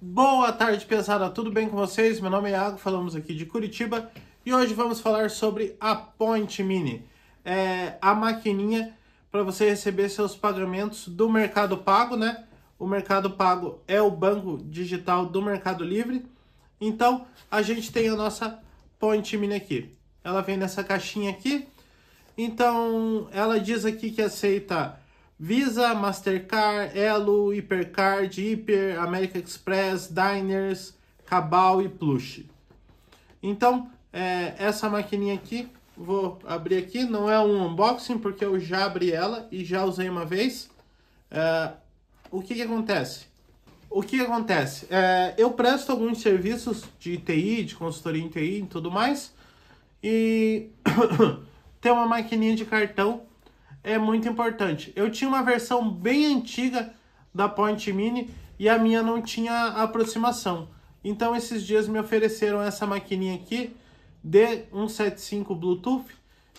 Boa tarde, pesada. Tudo bem com vocês? Meu nome é Iago, falamos aqui de Curitiba e hoje vamos falar sobre a Point Mini, é a maquininha para você receber seus pagamentos do Mercado Pago, né? O Mercado Pago é o banco digital do Mercado Livre. Então, a gente tem a nossa Point Mini aqui. Ela vem nessa caixinha aqui. Então, ela diz aqui que aceita Visa, Mastercard, Elo, Hipercard, Hiper, American Express, Diners, Cabal e Plush. Então, é, essa maquininha aqui, vou abrir aqui, não é um unboxing, porque eu já abri ela e já usei uma vez. É, o que, que acontece? O que, que acontece? É, eu presto alguns serviços de TI, de consultoria em TI e tudo mais, e tem uma maquininha de cartão é muito importante. Eu tinha uma versão bem antiga da Point Mini e a minha não tinha aproximação. Então esses dias me ofereceram essa maquininha aqui, D175 Bluetooth,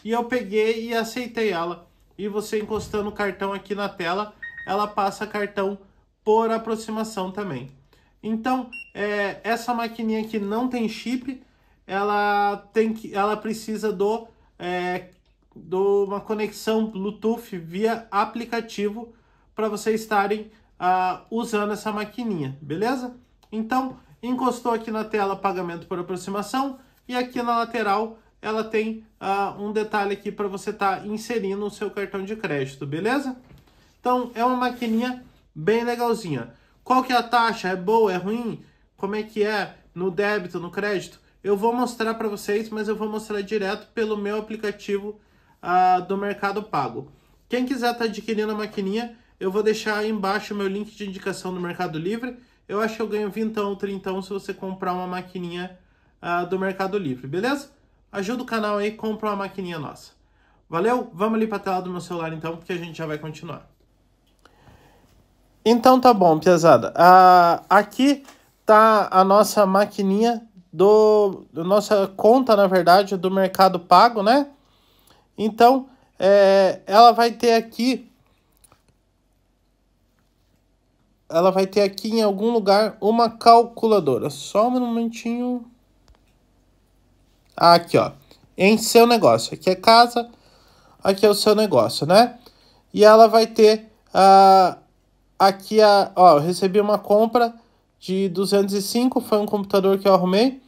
e eu peguei e aceitei ela. E você encostando o cartão aqui na tela, ela passa cartão por aproximação também. Então, é, essa maquininha aqui não tem chip, ela, tem que, ela precisa do é, de uma conexão Bluetooth via aplicativo para vocês estarem uh, usando essa maquininha, beleza? Então, encostou aqui na tela pagamento por aproximação e aqui na lateral ela tem uh, um detalhe aqui para você estar tá inserindo o seu cartão de crédito, beleza? Então, é uma maquininha bem legalzinha. Qual que é a taxa? É boa? É ruim? Como é que é? No débito, no crédito? Eu vou mostrar para vocês, mas eu vou mostrar direto pelo meu aplicativo uh, do Mercado Pago. Quem quiser estar tá adquirindo a maquininha, eu vou deixar embaixo o meu link de indicação do Mercado Livre. Eu acho que eu ganho 20 ou 30 se você comprar uma maquininha uh, do Mercado Livre, beleza? Ajuda o canal aí, compra uma maquininha nossa. Valeu? Vamos ali para a tela do meu celular então, porque a gente já vai continuar. Então tá bom, Piazada. Uh, aqui tá a nossa maquininha do, do nossa conta, na verdade, do Mercado Pago, né? Então, é, ela vai ter aqui. Ela vai ter aqui em algum lugar uma calculadora. Só um momentinho. Ah, aqui, ó. Em seu negócio. Aqui é casa. Aqui é o seu negócio, né? E ela vai ter Uh, aqui a. Ó, eu recebi uma compra de 205. Foi um computador que eu arrumei.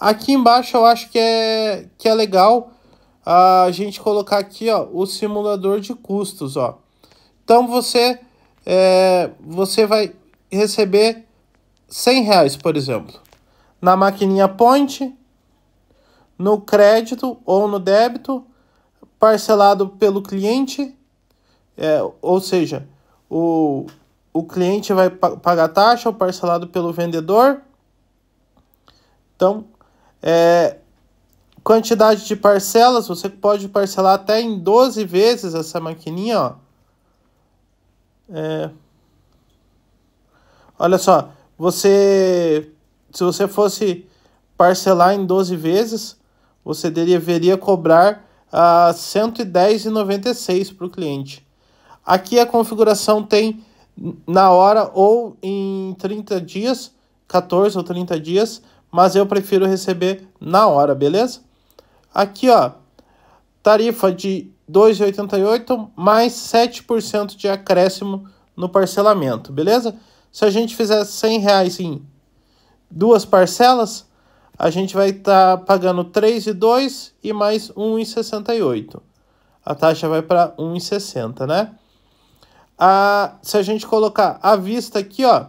Aqui embaixo eu acho que é, que é legal a gente colocar aqui ó, o simulador de custos. Ó. Então você, é, você vai receber 100 reais, por exemplo, na maquininha Point, no crédito ou no débito, parcelado pelo cliente, é, ou seja, o, o cliente vai pagar taxa ou parcelado pelo vendedor. Então, é, Quantidade de parcelas, você pode parcelar até em 12 vezes essa maquininha, ó. É... Olha só, você se você fosse parcelar em 12 vezes, você deveria cobrar a uh, 110,96 para o cliente. Aqui a configuração tem na hora ou em 30 dias, 14 ou 30 dias, mas eu prefiro receber na hora, beleza? Aqui, ó, tarifa de 2,88 mais 7% de acréscimo no parcelamento, beleza? Se a gente fizer 100 reais em duas parcelas, a gente vai estar tá pagando 3,2 e mais 1,68. A taxa vai para 1,60, né? A, se a gente colocar à vista aqui, ó,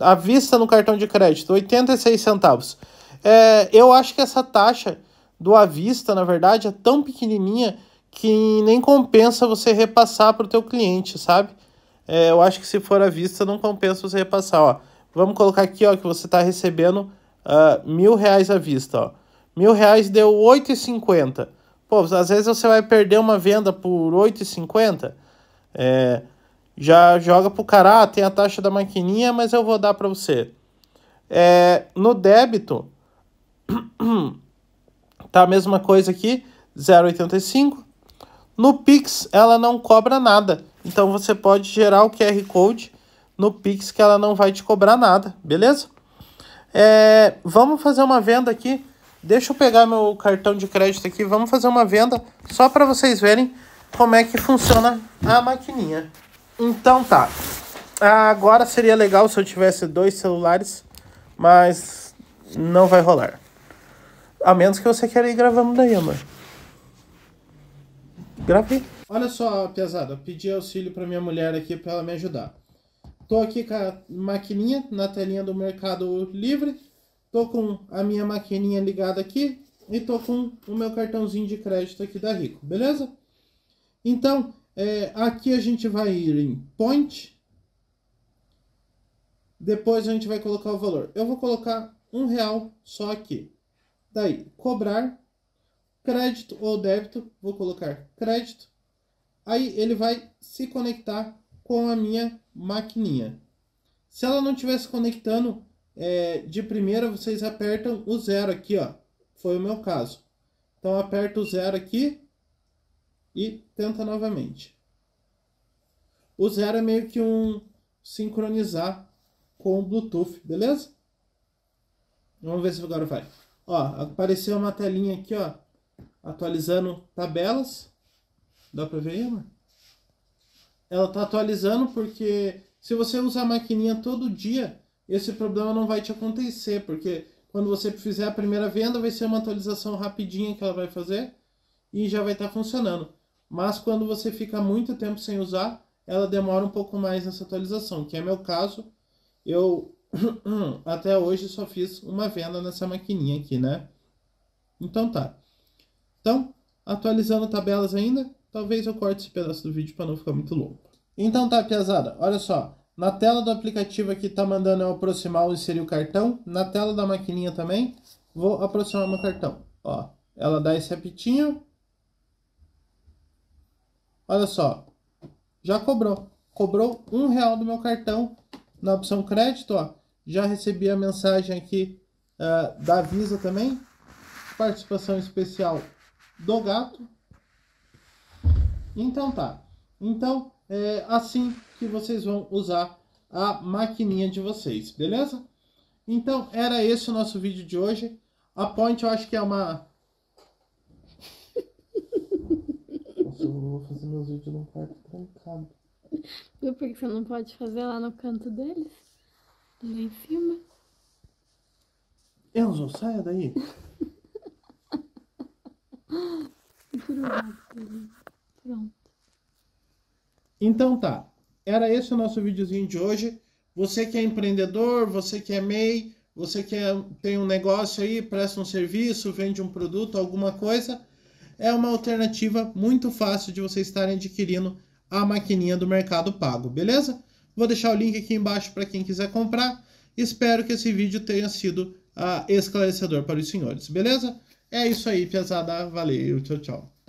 à vista no cartão de crédito, 86 centavos. É, eu acho que essa taxa do à vista, na verdade, é tão pequenininha que nem compensa você repassar para o teu cliente, sabe? É, eu acho que se for à vista, não compensa você repassar, ó. Vamos colocar aqui, ó, que você está recebendo uh, mil reais à vista, ó. Mil reais deu 8,50. Pô, às vezes você vai perder uma venda por 8,50. É, já joga pro cara, ah, tem a taxa da maquininha, mas eu vou dar para você. É, no débito... Tá a mesma coisa aqui, 0,85. No Pix, ela não cobra nada. Então, você pode gerar o QR Code no Pix que ela não vai te cobrar nada, beleza? É, vamos fazer uma venda aqui. Deixa eu pegar meu cartão de crédito aqui. Vamos fazer uma venda só para vocês verem como é que funciona a maquininha. Então tá. Agora seria legal se eu tivesse dois celulares, mas não vai rolar. A menos que você queira ir gravando daí, amor. Grave. Olha só, pesada, pedi auxílio para minha mulher aqui para ela me ajudar. Tô aqui com a maquininha na telinha do Mercado Livre. Tô com a minha maquininha ligada aqui e tô com o meu cartãozinho de crédito aqui da Rico, beleza? Então, é, aqui a gente vai ir em Point. Depois a gente vai colocar o valor. Eu vou colocar um real só aqui. Daí, cobrar, crédito ou débito, vou colocar crédito. Aí ele vai se conectar com a minha maquininha. Se ela não estivesse conectando é, de primeira, vocês apertam o zero aqui, ó. Foi o meu caso. Então aperta o zero aqui e tenta novamente. O zero é meio que um sincronizar com o Bluetooth, beleza? Vamos ver se agora vai. Ó, apareceu uma telinha aqui, ó, atualizando tabelas. Dá para ver aí, amor? Ela tá atualizando porque se você usar a maquininha todo dia, esse problema não vai te acontecer, porque quando você fizer a primeira venda, vai ser uma atualização rapidinha que ela vai fazer e já vai estar tá funcionando. Mas quando você fica muito tempo sem usar, ela demora um pouco mais nessa atualização, que é meu caso. Eu até hoje só fiz uma venda nessa maquininha aqui, né? Então tá. Então, atualizando tabelas ainda, talvez eu corte esse pedaço do vídeo para não ficar muito longo. Então tá, piazada, olha só. Na tela do aplicativo aqui tá mandando eu aproximar ou inserir o cartão. Na tela da maquininha também, vou aproximar meu cartão. Ó, ela dá esse apitinho. Olha só, já cobrou. Cobrou um real do meu cartão na opção crédito, ó. Já recebi a mensagem aqui uh, da Visa também. Participação especial do gato. Então tá. Então é assim que vocês vão usar a maquininha de vocês, beleza? Então era esse o nosso vídeo de hoje. A Point eu acho que é uma eu vou fazer meus vídeos num quarto trancado. por que você não pode fazer lá no canto deles? Também filma. Elzo, saia daí. Pronto. Então tá. Era esse o nosso videozinho de hoje. Você que é empreendedor, você que é MEI, você que é, tem um negócio aí, presta um serviço, vende um produto, alguma coisa, é uma alternativa muito fácil de você estar adquirindo a maquininha do Mercado Pago, beleza? Vou deixar o link aqui embaixo para quem quiser comprar. Espero que esse vídeo tenha sido uh, esclarecedor para os senhores, beleza? É isso aí, pesada. Valeu, tchau, tchau.